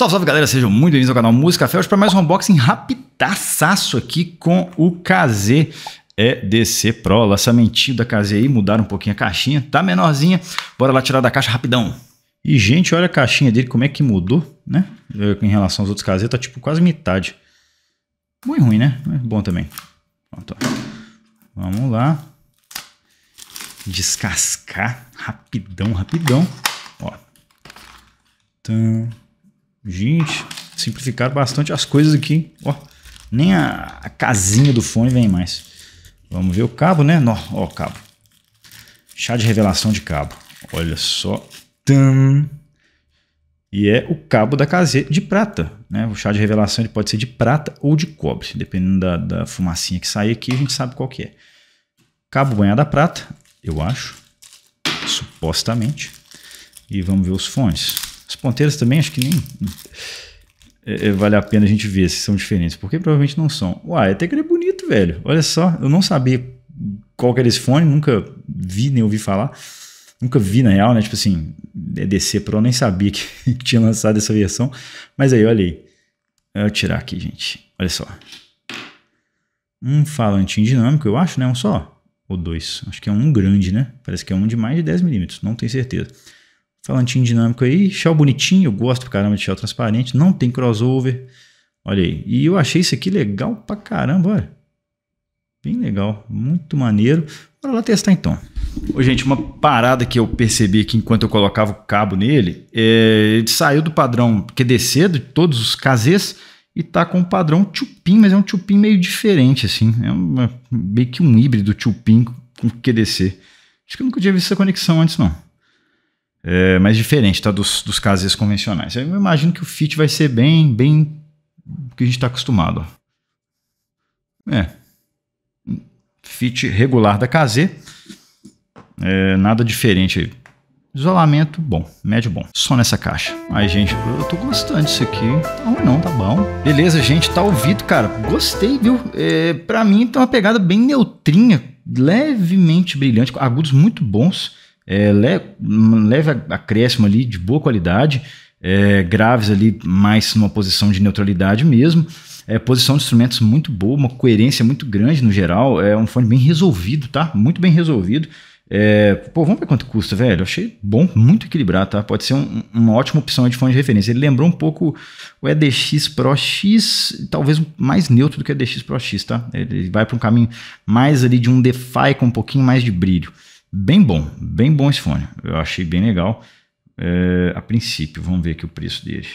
Salve, salve galera, sejam muito bem-vindos ao canal Música Fé. para mais um unboxing rapidaçaço aqui com o KZ EDC é Pro. lançamento da KZ aí, mudaram um pouquinho a caixinha, tá menorzinha. Bora lá tirar da caixa rapidão. E gente, olha a caixinha dele, como é que mudou, né? É, em relação aos outros KZ, tá tipo quase metade. muito ruim, né? Mas é bom também. Pronto, Vamos lá. Descascar rapidão, rapidão. Ó. Tum. Gente, simplificaram bastante as coisas aqui. Ó, nem a, a casinha do fone vem mais. Vamos ver o cabo, né? Ó, ó, cabo. Chá de revelação de cabo. Olha só. Tum. E é o cabo da caseta de prata. Né? O chá de revelação ele pode ser de prata ou de cobre. Dependendo da, da fumacinha que sair aqui, a gente sabe qual que é. Cabo banhado a prata, eu acho. Supostamente. E vamos ver os fones. Os ponteiros também acho que nem é, é, vale a pena a gente ver se são diferentes, porque provavelmente não são. Uai, até que ele é bonito, velho. Olha só, eu não sabia qual era esse fone, nunca vi nem ouvi falar. Nunca vi na real, né? Tipo assim, é DC Pro, nem sabia que tinha lançado essa versão. Mas aí, olha aí. Eu vou tirar aqui, gente. Olha só. Um falantinho dinâmico, eu acho, né? Um só. Ou dois. Acho que é um grande, né? Parece que é um de mais de 10 milímetros. Não tenho certeza. Falantinho dinâmico aí, shell bonitinho, eu gosto pra caramba de shell transparente, não tem crossover. Olha aí, e eu achei isso aqui legal pra caramba, olha. Bem legal, muito maneiro. Bora lá testar então. Ô, gente, uma parada que eu percebi que enquanto eu colocava o cabo nele, é, ele saiu do padrão QDC de todos os KZs e tá com o padrão Tupin, mas é um Tupin meio diferente, assim. É uma, é meio que um híbrido Tupin com QDC. Acho que eu nunca tinha visto essa conexão antes, não é, mas diferente tá, dos, dos cases convencionais. Eu imagino que o fit vai ser bem, bem o que a gente está acostumado. É. Fit regular da KZ. É, nada diferente aí. Isolamento bom, médio bom. Só nessa caixa. Ai, gente, eu tô gostando disso aqui. Não, tá não, tá bom. Beleza, gente, tá ouvido, cara. Gostei, viu? É, pra mim tá uma pegada bem neutrinha, levemente brilhante, agudos muito bons é, le, hum, leve acréscimo ali de boa qualidade, é, graves ali mais numa posição de neutralidade mesmo. É, posição de instrumentos muito boa, uma coerência muito grande no geral. É um fone bem resolvido, tá? Muito bem resolvido. É, pô, vamos ver quanto custa, velho. Achei bom, muito equilibrado, tá? Pode ser um, uma ótima opção de fone de referência. Ele lembrou um pouco o EDX Pro X, talvez mais neutro do que o EDX Pro X, tá? Ele vai para um caminho mais ali de um DeFi com um pouquinho mais de brilho. Bem bom, bem bom esse fone. Eu achei bem legal. É, a princípio, vamos ver aqui o preço dele.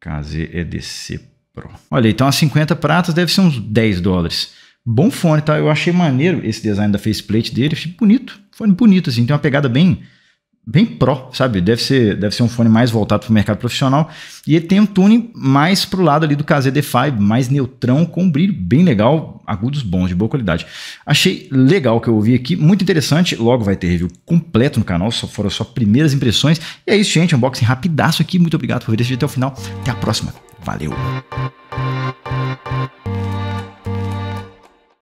KZEDC Pro. Olha, então a 50 pratas deve ser uns 10 dólares. Bom fone, tá? Eu achei maneiro esse design da faceplate dele. Achei bonito. Fone bonito, assim. Tem uma pegada bem bem pró, sabe? Deve ser, deve ser um fone mais voltado para o mercado profissional. E ele tem um tune mais para o lado ali do KZ 5 mais neutrão, com um brilho bem legal, agudos bons, de boa qualidade. Achei legal o que eu ouvi aqui, muito interessante. Logo vai ter review completo no canal, só foram só primeiras impressões. E é isso, gente, unboxing rapidaço aqui. Muito obrigado por ver esse vídeo até o final. Até a próxima. Valeu!